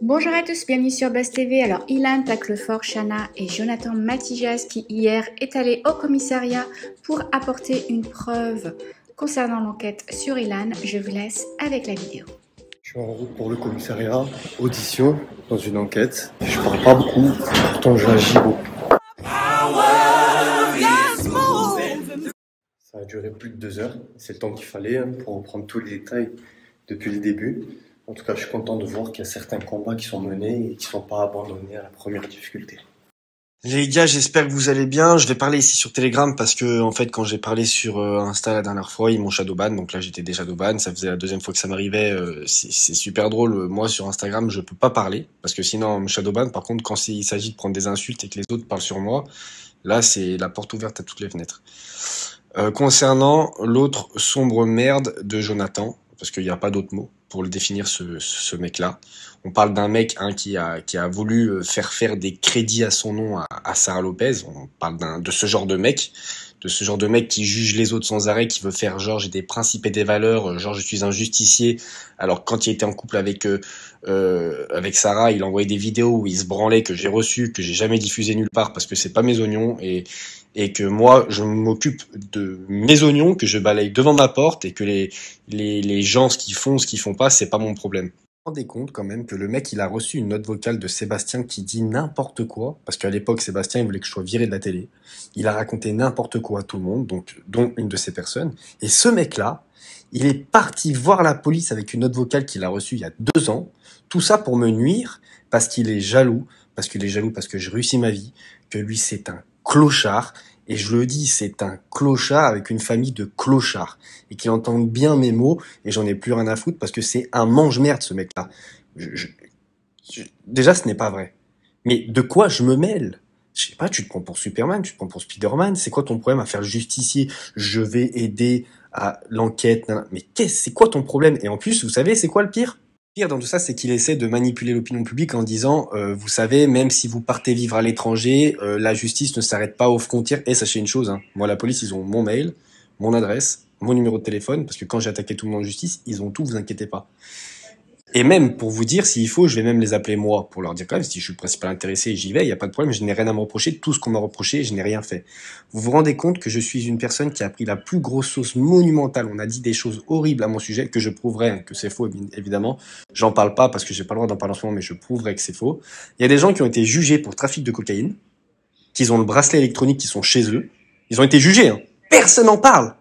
Bonjour à tous, bienvenue sur BEST TV. Alors, Ilan Taclefort, Chana et Jonathan Matijas qui hier est allé au commissariat pour apporter une preuve concernant l'enquête sur Ilan. Je vous laisse avec la vidéo. Je suis en route pour le commissariat, audition dans une enquête. Je parle pas beaucoup, pourtant je réagis beaucoup. Ça a duré plus de deux heures, c'est le temps qu'il fallait hein, pour reprendre tous les détails depuis le début. En tout cas, je suis content de voir qu'il y a certains combats qui sont menés et qui ne sont pas abandonnés à la première difficulté. Les gars, j'espère que vous allez bien. Je vais parler ici sur Telegram parce que, en fait, quand j'ai parlé sur euh, Insta la dernière fois, ils m'ont shadowban. Donc là, j'étais déjà shadowban. Ça faisait la deuxième fois que ça m'arrivait. Euh, c'est super drôle. Moi, sur Instagram, je ne peux pas parler parce que sinon, me shadowban. Par contre, quand il s'agit de prendre des insultes et que les autres parlent sur moi, là, c'est la porte ouverte à toutes les fenêtres. Euh, concernant l'autre sombre merde de Jonathan, parce qu'il n'y a pas d'autres mots, pour le définir ce, ce mec-là. On parle d'un mec hein, qui, a, qui a voulu euh, faire faire des crédits à son nom à, à Sarah Lopez. On parle de ce genre de mec de ce genre de mec qui juge les autres sans arrêt, qui veut faire genre j'ai des principes et des valeurs, genre je suis un justicier. Alors quand il était en couple avec euh, euh, avec Sarah, il envoyait des vidéos où il se branlait que j'ai reçu que j'ai jamais diffusé nulle part parce que c'est pas mes oignons et et que moi je m'occupe de mes oignons que je balaye devant ma porte et que les les, les gens ce qu'ils font, ce qu'ils font pas, c'est pas mon problème rendez compte quand même que le mec, il a reçu une note vocale de Sébastien qui dit n'importe quoi, parce qu'à l'époque, Sébastien, il voulait que je sois viré de la télé. Il a raconté n'importe quoi à tout le monde, donc, dont une de ces personnes. Et ce mec-là, il est parti voir la police avec une note vocale qu'il a reçue il y a deux ans. Tout ça pour me nuire, parce qu'il est jaloux, parce qu'il est jaloux parce que je réussis ma vie, que lui, c'est un clochard. Et je le dis, c'est un clochard avec une famille de clochards. Et qu'il entende bien mes mots, et j'en ai plus rien à foutre parce que c'est un mange-merde ce mec-là. déjà, ce n'est pas vrai. Mais de quoi je me mêle je sais pas, tu te prends pour Superman, tu te prends pour Spider-Man, c'est quoi ton problème à faire le justicier Je vais aider à l'enquête. Mais qu'est-ce, c'est quoi ton problème Et en plus, vous savez, c'est quoi le pire pire dans tout ça, c'est qu'il essaie de manipuler l'opinion publique en disant, euh, vous savez, même si vous partez vivre à l'étranger, euh, la justice ne s'arrête pas aux frontières. Et sachez une chose, hein. moi la police, ils ont mon mail, mon adresse, mon numéro de téléphone, parce que quand j'ai attaqué tout le monde en justice, ils ont tout, vous inquiétez pas. Et même pour vous dire, s'il faut, je vais même les appeler moi pour leur dire quand même si je suis le principal intéressé, j'y vais, il n'y a pas de problème, je n'ai rien à me reprocher, tout ce qu'on m'a reproché, je n'ai rien fait. Vous vous rendez compte que je suis une personne qui a pris la plus grosse sauce monumentale. On a dit des choses horribles à mon sujet que je prouverai que c'est faux, évidemment. J'en parle pas parce que j'ai pas le droit d'en parler en ce moment, mais je prouverai que c'est faux. Il y a des gens qui ont été jugés pour trafic de cocaïne, qu'ils ont le bracelet électronique, qui sont chez eux. Ils ont été jugés. Hein. Personne n'en parle.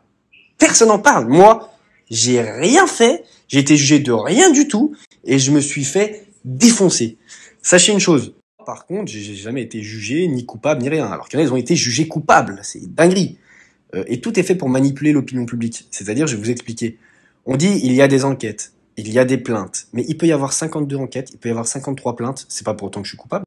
Personne n'en parle. Moi, j'ai rien fait j'ai été jugé de rien du tout et je me suis fait défoncer. Sachez une chose. Par contre, j'ai jamais été jugé ni coupable ni rien. Alors qu'il y en a, ils ont été jugés coupables. C'est dinguerie. Euh, et tout est fait pour manipuler l'opinion publique. C'est-à-dire, je vais vous expliquer. On dit, il y a des enquêtes, il y a des plaintes. Mais il peut y avoir 52 enquêtes, il peut y avoir 53 plaintes. C'est pas pour autant que je suis coupable.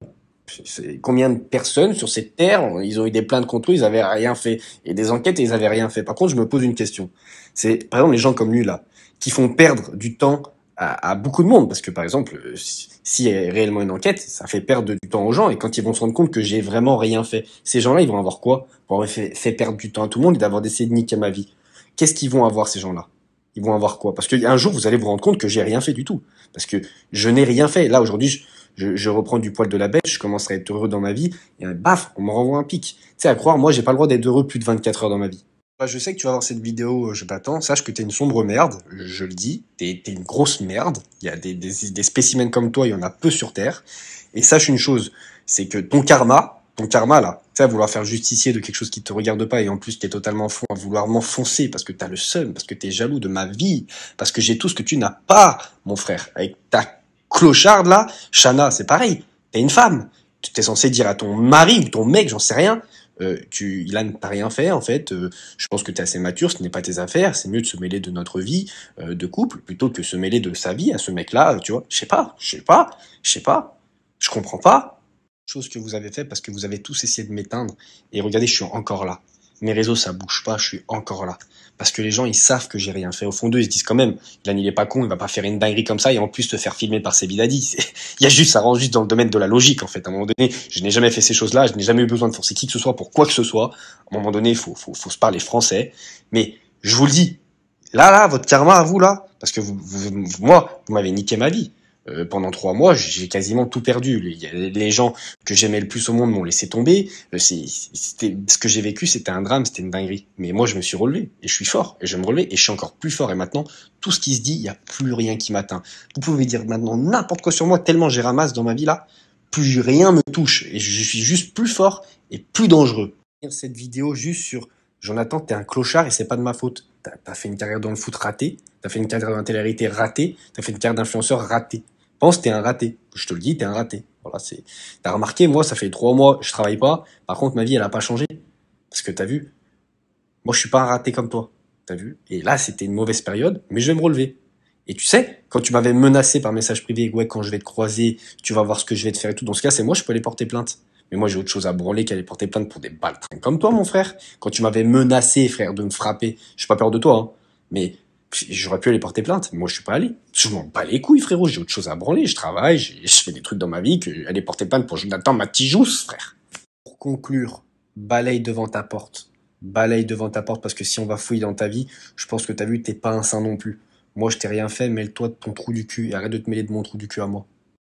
Combien de personnes sur cette terre, ils ont eu des plaintes contre eux, ils avaient rien fait. Et des enquêtes, et ils avaient rien fait. Par contre, je me pose une question. C'est, par exemple, les gens comme lui, là qui font perdre du temps à, beaucoup de monde. Parce que par exemple, euh, s'il y a réellement une enquête, ça fait perdre du temps aux gens. Et quand ils vont se rendre compte que j'ai vraiment rien fait, ces gens-là, ils vont avoir quoi Pour avoir fait, fait, perdre du temps à tout le monde et d'avoir décidé de niquer ma vie. Qu'est-ce qu'ils vont avoir ces gens-là Ils vont avoir quoi Parce qu'un jour, vous allez vous rendre compte que j'ai rien fait du tout. Parce que je n'ai rien fait. Là, aujourd'hui, je, reprends du poil de la bête, je commence à être heureux dans ma vie, et baf, on me renvoie un pic. Tu sais, à croire, moi, j'ai pas le droit d'être heureux plus de 24 heures dans ma vie. Bah, je sais que tu vas voir cette vidéo, euh, je t'attends. Sache que t'es une sombre merde, je le dis. T'es une grosse merde. Il y a des, spécimens comme toi, il y en a peu sur Terre. Et sache une chose, c'est que ton karma, ton karma là, tu sais, à vouloir faire justicier de quelque chose qui te regarde pas et en plus qui est totalement fou, à vouloir m'enfoncer parce que t'as le seum, parce que t'es jaloux de ma vie, parce que j'ai tout ce que tu n'as pas, mon frère. Avec ta clocharde là, Shana, c'est pareil. T'es une femme. tu T'es censé dire à ton mari ou ton mec, j'en sais rien, il euh, tu, pas rien fait, en fait. Euh, je pense que tu es assez mature, ce n'est pas tes affaires. C'est mieux de se mêler de notre vie euh, de couple plutôt que de se mêler de sa vie à ce mec-là. Tu vois, je sais pas, je sais pas, je sais pas, je comprends pas. Chose que vous avez fait parce que vous avez tous essayé de m'éteindre. Et regardez, je suis encore là mes réseaux, ça bouge pas, je suis encore là. Parce que les gens, ils savent que j'ai rien fait. Au fond d'eux, ils se disent quand même, là, il est pas con, il va pas faire une dinguerie comme ça et en plus te faire filmer par ses bidadis. il y a juste, ça rentre juste dans le domaine de la logique, en fait. À un moment donné, je n'ai jamais fait ces choses-là, je n'ai jamais eu besoin de forcer qui que ce soit pour quoi que ce soit. À un moment donné, faut, faut, faut se parler français. Mais je vous le dis, là, là, votre karma à vous, là, parce que vous, vous moi, vous m'avez niqué ma vie. Euh, pendant trois mois, j'ai quasiment tout perdu. Les, gens que j'aimais le plus au monde m'ont laissé tomber. Euh, c'était ce que j'ai vécu, c'était un drame, c'était une dinguerie. Mais moi, je me suis relevé et je suis fort et je me relever et je suis encore plus fort. Et maintenant, tout ce qui se dit, il n'y a plus rien qui m'atteint. Vous pouvez dire maintenant n'importe quoi sur moi, tellement j'ai ramasse dans ma vie là, plus rien me touche et je suis juste plus fort et plus dangereux. Cette vidéo juste sur Jonathan, t'es un clochard et c'est pas de ma faute. T'as as fait une carrière dans le foot ratée, t'as fait une carrière dans la télé ratée, t'as fait une carrière d'influenceur ratée. Oh, tu t'es un raté. Je te le dis, t'es un raté. Voilà, c'est. T'as remarqué, moi, ça fait trois mois, je travaille pas. Par contre, ma vie, elle a pas changé. Parce que t'as vu, moi, je suis pas un raté comme toi. T'as vu Et là, c'était une mauvaise période, mais je vais me relever. Et tu sais, quand tu m'avais menacé par message privé, ouais, quand je vais te croiser, tu vas voir ce que je vais te faire et tout. Dans ce cas, c'est moi, je peux aller porter plainte. Mais moi, j'ai autre chose à branler qu'aller porter plainte pour des balles comme toi, mon frère. Quand tu m'avais menacé, frère, de me frapper, je suis pas peur de toi, hein. mais j'aurais pu aller porter plainte. Mais moi, je suis pas allé. Je m'en bats les couilles, frérot. J'ai autre chose à branler. Je travaille, je fais des trucs dans ma vie que aller porter plainte pour Jonathan Matijous, frère. Pour conclure, balaye devant ta porte. Balaye devant ta porte parce que si on va fouiller dans ta vie, je pense que t'as vu, t'es pas un saint non plus. Moi, je t'ai rien fait. Mêle-toi de ton trou du cul et arrête de te mêler de mon trou du cul à moi.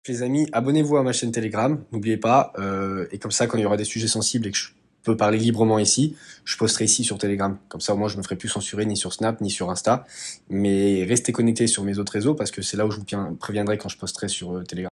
Les amis, abonnez-vous à ma chaîne Telegram. N'oubliez pas. Euh, et comme ça, quand il y aura des sujets sensibles et que je peux parler librement ici, je posterai ici sur Telegram. Comme ça, au moins, je me ferai plus censurer ni sur Snap, ni sur Insta. Mais restez connectés sur mes autres réseaux parce que c'est là où je vous préviendrai quand je posterai sur euh, Telegram.